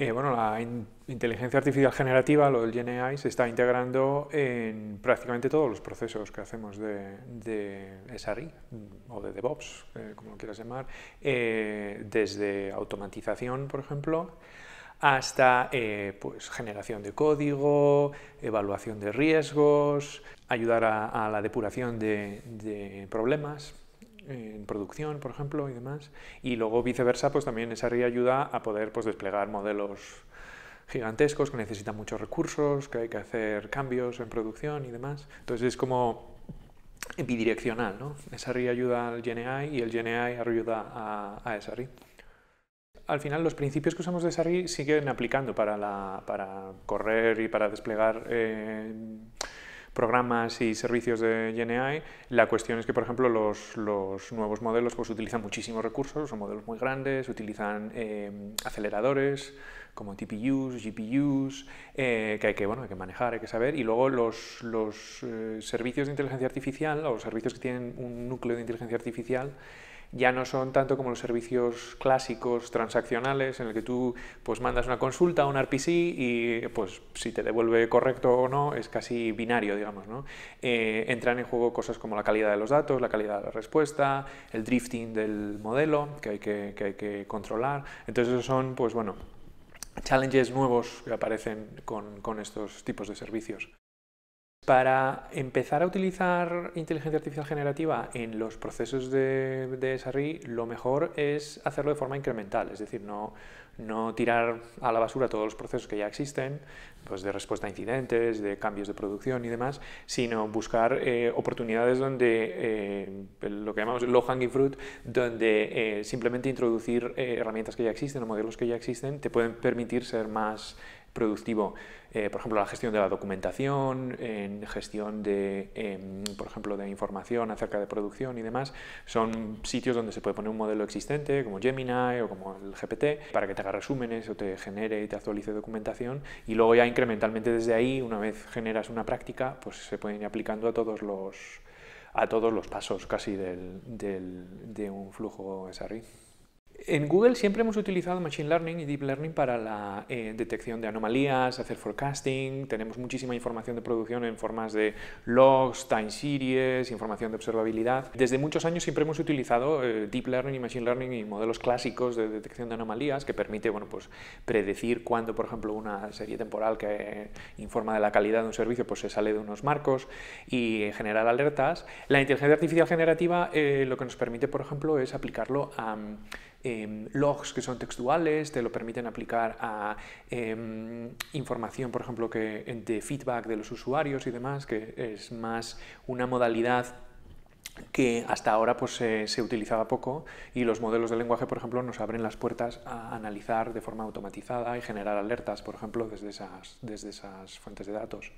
Eh, bueno, la inteligencia artificial generativa, lo del GNI, se está integrando en prácticamente todos los procesos que hacemos de, SRI mm, o de DevOps, eh, como lo quieras llamar, eh, desde automatización, por ejemplo, hasta pues, generación de código, evaluación de riesgos, ayudar a, la depuración de problemas, en producción, por ejemplo, y demás. Y luego viceversa, pues también esa ayuda a poder pues, desplegar modelos gigantescos que necesitan muchos recursos, que hay que hacer cambios en producción y demás. Entonces es como bidireccional, ¿no? SRI ayuda al GNI y el GNI ayuda a, a Al final, los principios que usamos de SARI siguen aplicando para, la, para correr y para desplegar eh, programas y servicios de GNI, la cuestión es que, por ejemplo, los, nuevos modelos pues, utilizan muchísimos recursos, son modelos muy grandes, utilizan eh, aceleradores como TPUs, GPUs, eh, que, hay que, bueno, hay que manejar, hay que saber, y luego los, eh, servicios de inteligencia artificial o los servicios que tienen un núcleo de inteligencia artificial, ya no son tanto como los servicios clásicos transaccionales en el que tú pues mandas una consulta a un RPC y pues si te devuelve correcto o no es casi binario, digamos. Eh, entran en juego cosas como la calidad de los datos, la calidad de la respuesta, el drifting del modelo que hay que, hay que controlar. Entonces esos son pues bueno, challenges nuevos que aparecen con, con estos tipos de servicios. Para empezar a utilizar inteligencia artificial generativa en los procesos de, de lo mejor es hacerlo de forma incremental, es decir, no, no tirar a la basura todos los procesos que ya existen, pues de respuesta a incidentes, de cambios de producción y demás, sino buscar eh, oportunidades donde, eh, lo que llamamos low hanging fruit, donde eh, simplemente introducir herramientas que ya existen o modelos que ya existen te pueden permitir ser más productivo, eh, por ejemplo, la gestión de la documentación, en gestión de, em, por ejemplo, de información acerca de producción y demás, son sitios donde se puede poner un modelo existente, como Gemini o como el GPT, para que te haga resúmenes o te genere y te actualice documentación, y luego ya incrementalmente desde ahí, una vez generas una práctica, pues se pueden ir aplicando a todos los a todos los pasos casi de un flujo SRI. En Google siempre hemos utilizado Machine Learning y Deep Learning para la eh, detección de anomalías, hacer forecasting, tenemos muchísima información de producción en formas de logs, time series, información de observabilidad. Desde muchos años siempre hemos utilizado eh, Deep Learning y Machine Learning y modelos clásicos de detección de anomalías que permite bueno, pues, predecir cuándo, por ejemplo, una serie temporal que informa de la calidad de un servicio pues, se sale de unos marcos y generar alertas. La inteligencia artificial generativa eh, lo que nos permite, por ejemplo, es aplicarlo a... Mm, Em, logs que son textuales, te lo permiten aplicar a em, información, por ejemplo, que, de feedback de los usuarios y demás, que es más una modalidad que hasta ahora pues, se utilizaba poco y los modelos de lenguaje, por ejemplo, nos abren las puertas a analizar de forma automatizada y generar alertas, por ejemplo, desde esas fuentes de datos.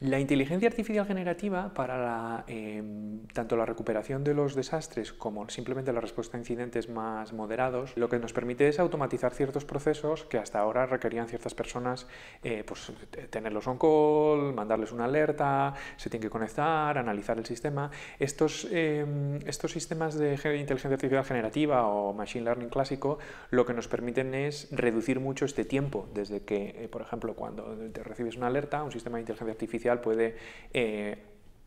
La inteligencia artificial generativa para em, tanto la recuperación de los desastres como simplemente la respuesta a incidentes más moderados, lo que nos permite es automatizar ciertos procesos que hasta ahora requerían ciertas personas eh, pues, tenerlos on call, mandarles una alerta, se tienen que conectar, analizar el sistema. Estos, em, estos sistemas de inteligencia artificial generativa o machine learning clásico lo que nos permiten es reducir mucho este tiempo, desde que, eh, por ejemplo, cuando te recibes una alerta, un sistema de inteligencia artificial artificial puede eh,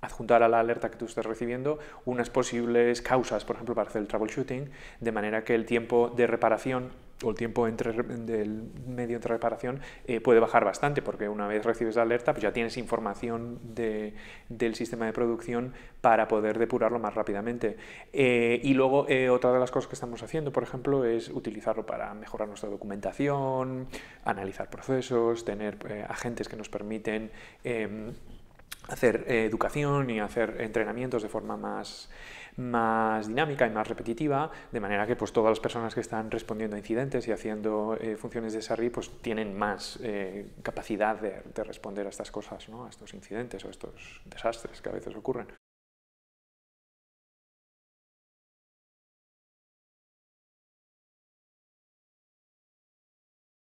adjuntar a la alerta que tú estés recibiendo unas posibles causas, por ejemplo, para hacer el troubleshooting, de manera que el tiempo de reparación o el tiempo entre, del medio entre reparación eh, puede bajar bastante, porque una vez recibes la alerta, pues ya tienes información del sistema de producción para poder depurarlo más rápidamente. Eh, y luego, eh, otra de las cosas que estamos haciendo, por ejemplo, es utilizarlo para mejorar nuestra documentación, analizar procesos, tener agentes que nos permiten em, hacer eh, educación y hacer entrenamientos de forma más, más dinámica y más repetitiva, de manera que pues, todas las personas que están respondiendo a incidentes y haciendo eh, funciones de SARI pues, tienen más eh, capacidad de, responder a estas cosas, ¿no? a estos incidentes o a estos desastres que a veces ocurren.